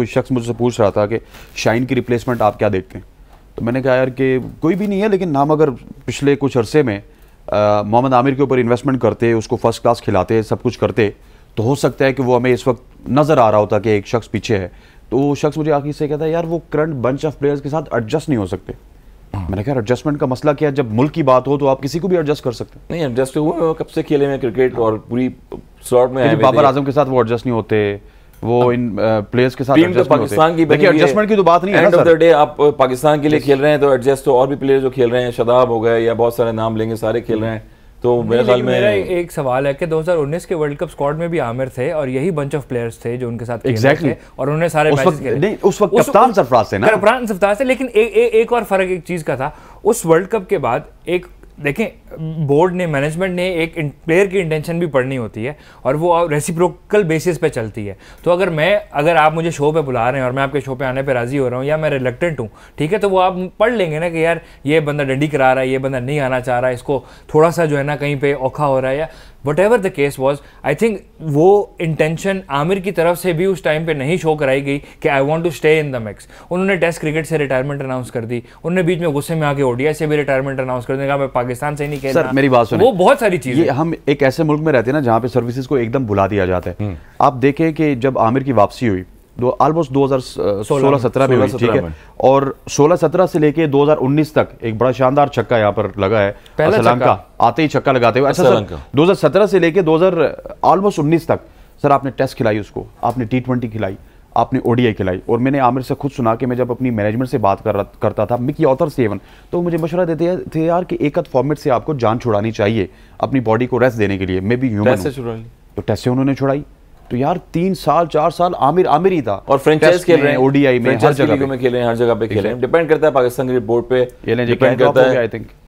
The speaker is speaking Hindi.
कोई शख्स मुझसे पूछ रहा था कि शाइन की रिप्लेसमेंट आप क्या देखते हैं तो मैंने कहा यार कि कोई भी नहीं है लेकिन हम अगर पिछले कुछ अरसे में मोहम्मद आमिर के ऊपर इन्वेस्टमेंट करते उसको फर्स्ट क्लास खिलाते सब कुछ करते तो हो सकता है कि वो हमें इस वक्त नज़र आ रहा होता कि एक शख्स पीछे है तो वो शख्स मुझे आखिर से कहता है यार वो करंट बंच ऑफ प्लेयर्स के साथ एडजस्ट नहीं हो सकते मैंने कहा एडजस्टमेंट का मसला क्या है जब मुल्क की बात हो तो आप किसी को भी एडजस्ट कर सकते हैं नहीं एडजस्ट हुए कब से खेले हैं क्रिकेट और पूरी स्लॉट में बाबर आजम के साथ वो एडजस्ट नहीं होते वो इन प्लेयर्स के साथ तो पाकिस्तान की देखिए एडजस्टमेंट की तो बात नहीं है एंड ऑफ द डे आप पाकिस्तान के लिए खेल रहे हैं तो एडजस्ट तो और भी प्लेयर जो खेल रहे हैं शदाब हो गए या बहुत सारे नाम लेंगे सारे खेल रहे हैं तो मेरे ख्याल में मेरा एक सवाल है कि 2019 के वर्ल्ड कप स्क्वाड में भी आमिर थे और यही बंच ऑफ प्लेयर्स थे जो उनके साथ exactly. खेले और उन्होंने सारे उस वक्त नहीं उस वक्त कप्तान सरफराज थे ना कप्तान सरफराज थे लेकिन ए, ए, एक और फर्क एक चीज का था उस वर्ल्ड कप के बाद एक देखें बोर्ड ने मैनेजमेंट ने एक प्लेयर की इंटेंशन भी पढ़नी होती है और वो रेसिप्रोकल बेसिस पे चलती है तो अगर मैं अगर आप मुझे शो पे बुला रहे हैं और मैं आपके शो पे आने पे राज़ी हो रहा हूँ या मैं रिलेक्टेंट हूँ ठीक है तो वो आप पढ़ लेंगे ना कि यार ये बंदा डंडी करा रहा है ये बंदा नहीं आना चाह रहा है इसको थोड़ा सा जो है ना कहीं पर औखा हो रहा है या what ever the case was I think वो इंटेंशन आमिर की तरफ से भी उस टाइम पे नहीं शो कराई गई कि I want to stay in the max उन्होंने टेस्ट क्रिकेट से रिटायरमेंट अनाउंस कर दी उन्होंने बीच में गुस्से में आके ओडिया से भी रिटायरमेंट अनाउंस कर दिया मैं पाकिस्तान से नहीं कह मेरी बात वो बहुत सारी चीज हम एक ऐसे मुल्क में रहते हैं ना जहाँ पे सर्विसेज को एकदम बुला दिया जाता है हम्म। आप देखें कि जब आमिर की वापसी हुई दो हजार सोलह सत्रह में हुई ठीक है और 16 17 से लेके 2019 तक एक बड़ा शानदार छक्का यहाँ पर लगा है असलम का आते ही छक्का लगाते हुए अच्छा सर सत्रह से लेके 2000 ऑलमोस्ट 19 तक सर आपने टेस्ट खिलाई उसको आपने टी ट्वेंटी खिलाई आपने ओडीआई खिलाई और मैंने आमिर से खुद सुना कि मैं जब अपनी मैनेजमेंट से बात कर करता था मिकी ऑथर सेवन तो मुझे मशवरा देते थे यार कि एक हद फॉर्मेट से आपको जान छुड़ानी चाहिए अपनी बॉडी को रेस्ट देने के लिए मे बी ह्यूमन तो टेस्ट से उन्होंने छुड़ाई तो यार तीन साल चार साल आमिर आमिर ही था और फ्रेंचाइज खेल रहे हैं ओडीआई में हर जगह में खेले हैं हर जगह पे खेले हैं डिपेंड करता है पाकिस्तान के बोर्ड पे डिपेंड करता है आई थिंक